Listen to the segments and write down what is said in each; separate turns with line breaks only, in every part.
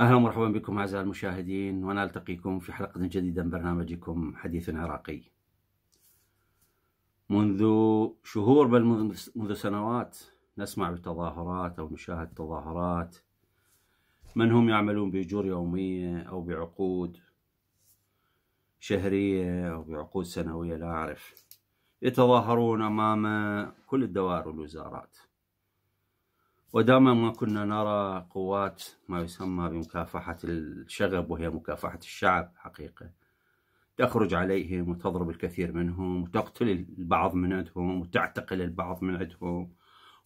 اهلا ومرحبا بكم اعزائي المشاهدين ونلتقيكم في حلقه جديده من برنامجكم حديث عراقي. منذ شهور بل منذ سنوات نسمع بتظاهرات او نشاهد تظاهرات من هم يعملون بأجور يومية أو بعقود شهرية أو بعقود سنوية لا أعرف يتظاهرون أمام كل الدوائر والوزارات ودائما ما كنا نرى قوات ما يسمى بمكافحة الشغب وهي مكافحة الشعب حقيقة تخرج عليهم وتضرب الكثير منهم وتقتل البعض من عندهم وتعتقل البعض من عندهم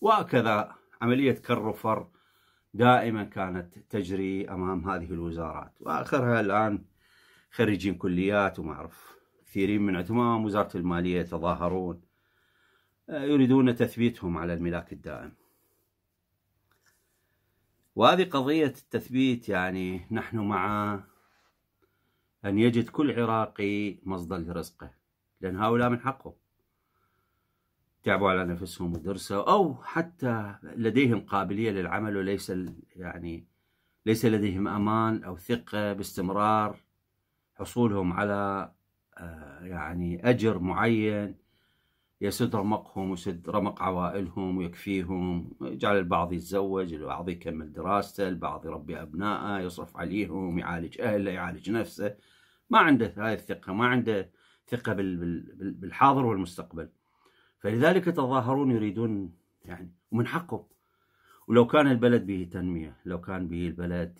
وهكذا عملية كر وفر دائما كانت تجري أمام هذه الوزارات وآخرها الآن خريجين كليات وما أعرف كثيرين من عتمام وزارة المالية يتظاهرون آه، يريدون تثبيتهم على الملاك الدائم وهذه قضية التثبيت يعني نحن مع أن يجد كل عراقي مصدر لرزقه لأن هؤلاء من حقهم تعبوا على نفسهم ودرسوا أو حتى لديهم قابلية للعمل وليس يعني ليس لديهم أمان أو ثقة باستمرار حصولهم على آه، يعني أجر معين يسد رمقهم ويسد رمق عوائلهم ويكفيهم يجعل البعض يتزوج البعض يكمل دراسته البعض يربي أبنائه يصرف عليهم يعالج أهله يعالج نفسه ما عنده هاي الثقة ما عنده ثقة بالحاضر والمستقبل فلذلك يتظاهرون يريدون يعني ومن حقهم ولو كان البلد به تنمية لو كان به البلد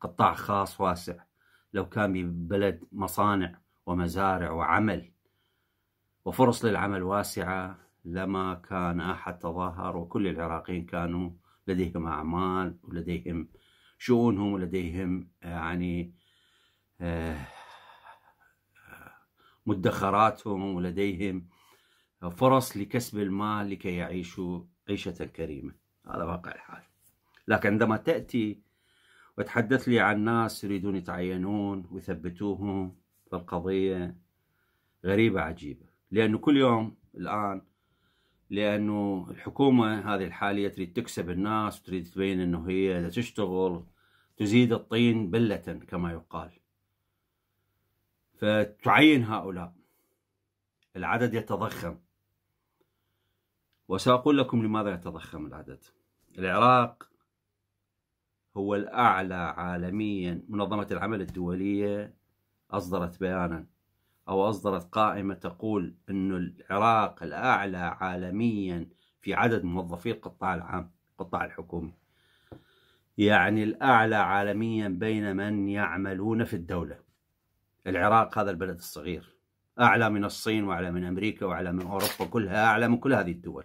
قطاع خاص واسع لو كان به بلد مصانع ومزارع وعمل وفرص للعمل واسعة لما كان أحد تظاهر وكل العراقيين كانوا لديهم أعمال ولديهم شؤونهم ولديهم يعني آه، مدخراتهم ولديهم فرص لكسب المال لكي يعيشوا عيشة كريمة هذا واقع الحال لكن عندما تأتي وتحدث لي عن ناس يريدون يتعينون ويثبتوهم فالقضية غريبة عجيبة لأنه كل يوم الآن لأنه الحكومة هذه الحالية تريد تكسب الناس وتريد تبين أنه هي تشتغل تزيد الطين بلة كما يقال فتعين هؤلاء العدد يتضخم وسأقول لكم لماذا يتضخم العدد العراق هو الأعلى عالميا منظمة العمل الدولية أصدرت بيانا أو أصدرت قائمة تقول أن العراق الأعلى عالميا في عدد موظفي القطاع العام القطاع الحكومي يعني الأعلى عالميا بين من يعملون في الدولة العراق هذا البلد الصغير أعلى من الصين وأعلى من أمريكا وأعلى من أوروبا كلها أعلى من كل هذه الدول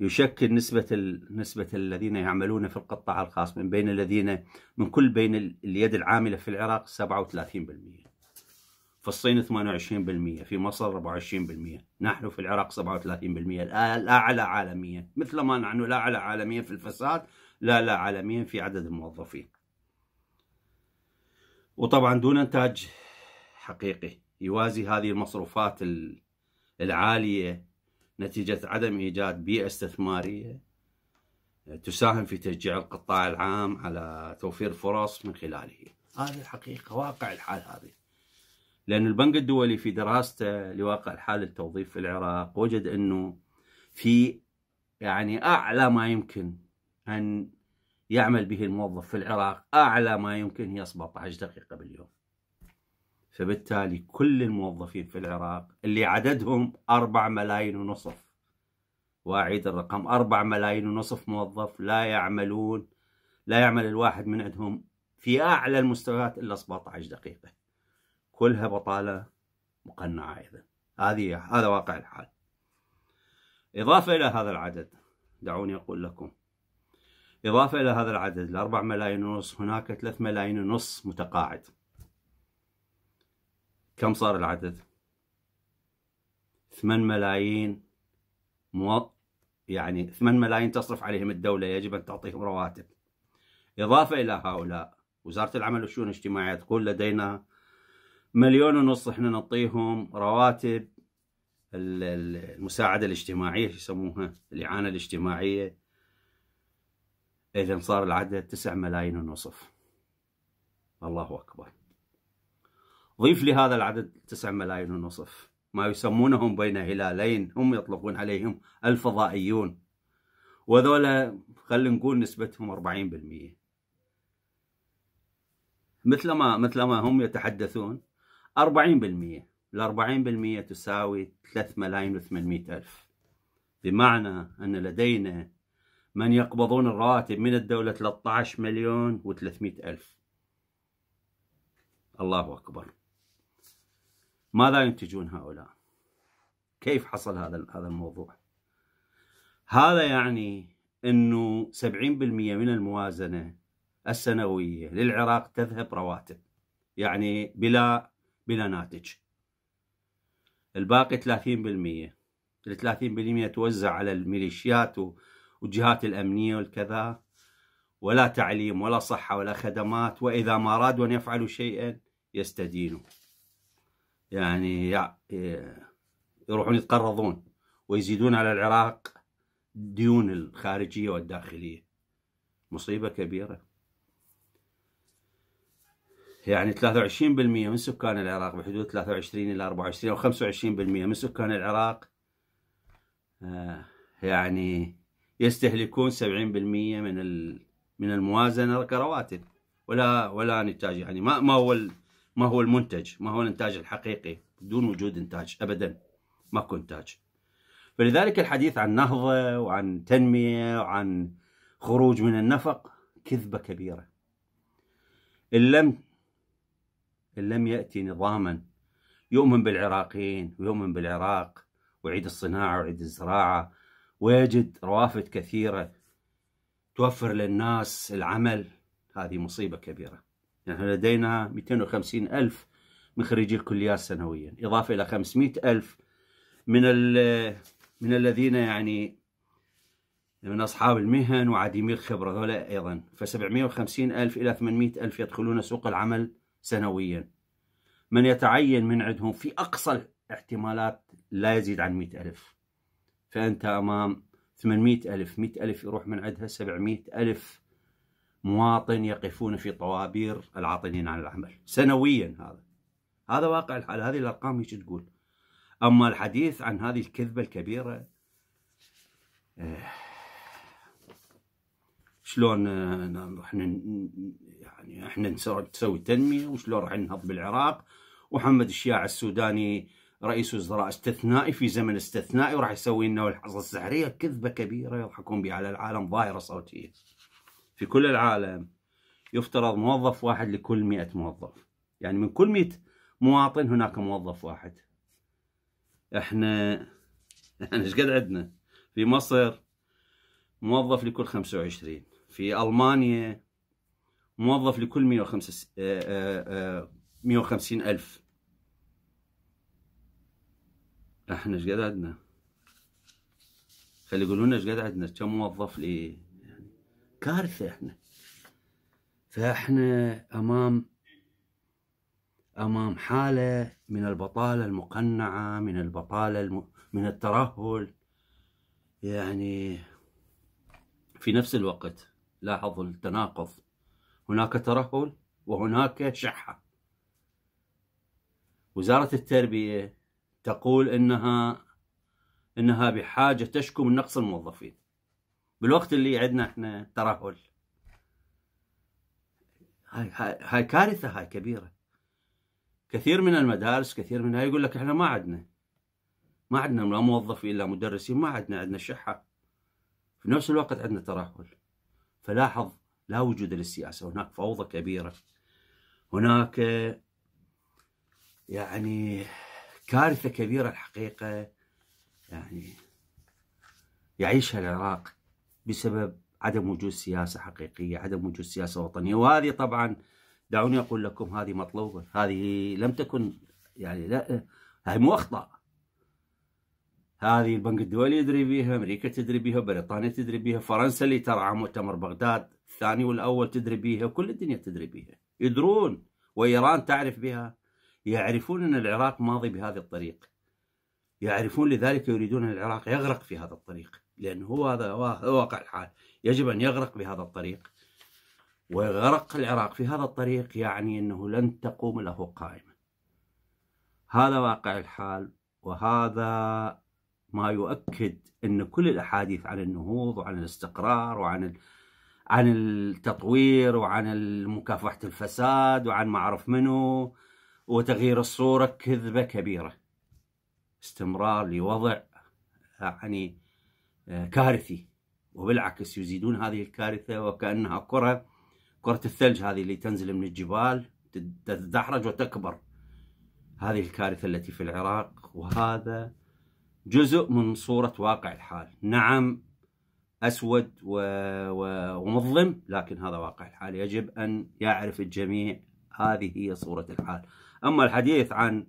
يشكل نسبة ال... نسبة الذين يعملون في القطاع الخاص من بين الذين من كل بين اليد العاملة في العراق 37% في الصين 28% في مصر 24% نحن في العراق 37% لا أعلى عالميا مثل ما نحن لا أعلى عالميا في الفساد لا لا عالميا في عدد الموظفين وطبعا دون إنتاج حقيقي يوازي هذه المصروفات العالية نتيجة عدم إيجاد بيئة استثمارية تساهم في تشجيع القطاع العام على توفير فرص من خلاله هذه الحقيقة واقع الحال هذه لأن البنك الدولي في دراسته لواقع الحال التوظيف في العراق وجد أنه في يعني أعلى ما يمكن أن يعمل به الموظف في العراق أعلى ما يمكن هي 17 دقيقة باليوم فبالتالي كل الموظفين في العراق اللي عددهم 4 ملايين ونصف واعيد الرقم 4 ملايين ونصف موظف لا يعملون لا يعمل الواحد من عندهم في اعلى المستويات الا 17 دقيقه كلها بطاله مقنعه ايضا هذه هذا واقع الحال اضافه الى هذا العدد دعوني اقول لكم اضافه الى هذا العدد الاربع ملايين ونص هناك ثلاث ملايين ونص متقاعد كم صار العدد ثمان ملايين مو يعني ثمان ملايين تصرف عليهم الدولة يجب أن تعطيهم رواتب إضافة إلى هؤلاء وزارة العمل والشؤون الاجتماعية تقول لدينا مليون ونص احنا نعطيهم رواتب المساعدة الاجتماعية يسموها الإعانة الاجتماعية إذا صار العدد تسع ملايين ونصف الله أكبر ضيف لهذا العدد 9 ملايين ونصف ما يسمونهم بين هلالين هم يطلقون عليهم الفضائيون وذولا خلينا نقول نسبتهم 40% مثل ما مثل ما هم يتحدثون 40% ال 40% تساوي 3 ملايين و800 ألف بمعنى أن لدينا من يقبضون الرواتب من الدولة 13 مليون و300 ألف الله أكبر ماذا ينتجون هؤلاء كيف حصل هذا هذا الموضوع هذا يعني انه 70% من الموازنه السنويه للعراق تذهب رواتب يعني بلا بلا ناتج الباقي 30% ال 30% توزع على الميليشيات والجهات الامنيه والكذا ولا تعليم ولا صحه ولا خدمات واذا ما ارادوا ان يفعلوا شيئا يستدينوا يعني يروحون يتقرضون ويزيدون على العراق ديون الخارجية والداخلية مصيبة كبيرة يعني 23% من سكان العراق بحدود 23 إلى 24 أو 25% من سكان العراق آه، يعني يستهلكون 70% من من الموازنة كرواتب ولا ولا نتاج يعني ما ما هو ما هو المنتج ما هو الانتاج الحقيقي دون وجود انتاج ابدا ماكو انتاج فلذلك الحديث عن نهضه وعن تنميه وعن خروج من النفق كذبه كبيره ان لم ان لم ياتي نظاما يؤمن بالعراقيين ويؤمن بالعراق وعيد الصناعه وعيد الزراعه ويجد روافد كثيره توفر للناس العمل هذه مصيبه كبيره نحن يعني لدينا 250 ألف من خريجي الكليات سنويا إضافة إلى 500 ألف من من الذين يعني من أصحاب المهن وعديمي الخبرة هؤلاء أيضا ف750 ألف إلى 800 ألف يدخلون سوق العمل سنويا من يتعين من عندهم في أقصى الاحتمالات لا يزيد عن 100 ألف فأنت أمام 800 ألف 100 ألف يروح من عندها 700 ألف مواطن يقفون في طوابير العاطلين عن العمل سنويا هذا هذا واقع الحال هذه الارقام ايش تقول اما الحديث عن هذه الكذبه الكبيره آه، شلون آه، نعم، احنا يعني احنا نسوي تنميه وشلون راح ننهض بالعراق ومحمد الشياع السوداني رئيس وزراء استثنائي في زمن استثنائي وراح يسوي لنا الحصه السحريه كذبه كبيره يضحكون بها على العالم ظاهره صوتيه في كل العالم يفترض موظف واحد لكل مئة موظف يعني من كل مئة مواطن هناك موظف واحد احنا احنا ايش قد عندنا في مصر موظف لكل 25 في المانيا موظف لكل 150 آه، آه، آه، وخمسين الف احنا ايش قد عندنا خلي يقولون ايش قد عندنا كم موظف لي كارثه احنا فاحنا امام امام حاله من البطاله المقنعه من البطاله الم... من الترهل يعني في نفس الوقت لاحظوا التناقض هناك ترهل وهناك شحه وزاره التربيه تقول انها انها بحاجه تشكو من نقص الموظفين بالوقت اللي عندنا احنا ترهل هاي, هاي, كارثة هاي كبيرة كثير من المدارس كثير منها يقول لك احنا ما عندنا ما عندنا لا موظفين لا مدرسين ما عندنا عندنا شحة في نفس الوقت عندنا ترهل فلاحظ لا وجود للسياسة هناك فوضى كبيرة هناك يعني كارثة كبيرة الحقيقة يعني يعيشها العراق بسبب عدم وجود سياسة حقيقية عدم وجود سياسة وطنية وهذه طبعا دعوني أقول لكم هذه مطلوبة هذه لم تكن يعني لا هذه مو أخطاء هذه البنك الدولي يدري بها أمريكا تدري بها بريطانيا تدري بها فرنسا اللي ترعى مؤتمر بغداد الثاني والأول تدري بها كل الدنيا تدري بها يدرون وإيران تعرف بها يعرفون أن العراق ماضي بهذا الطريق يعرفون لذلك يريدون العراق يغرق في هذا الطريق لأن هو هذا واقع الحال يجب أن يغرق بهذا الطريق وغرق العراق في هذا الطريق يعني أنه لن تقوم له قائمة هذا واقع الحال وهذا ما يؤكد أن كل الأحاديث عن النهوض وعن الاستقرار وعن عن التطوير وعن مكافحة الفساد وعن ما أعرف منه وتغيير الصورة كذبة كبيرة استمرار لوضع يعني كارثي وبالعكس يزيدون هذه الكارثة وكأنها كرة كرة الثلج هذه اللي تنزل من الجبال تتدحرج وتكبر هذه الكارثة التي في العراق وهذا جزء من صورة واقع الحال نعم أسود و... و... ومظلم لكن هذا واقع الحال يجب أن يعرف الجميع هذه هي صورة الحال أما الحديث عن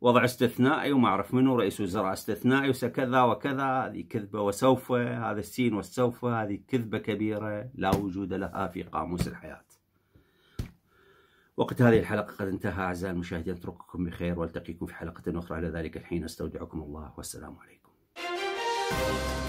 وضع استثنائي وما اعرف منو رئيس وزراء استثنائي وكذا وكذا هذه كذبه وسوف هذا السين والسوف هذه كذبه كبيره لا وجود لها في قاموس الحياه. وقت هذه الحلقه قد انتهى اعزائي المشاهدين اترككم بخير والتقيكم في حلقه اخرى على ذلك الحين استودعكم الله والسلام عليكم.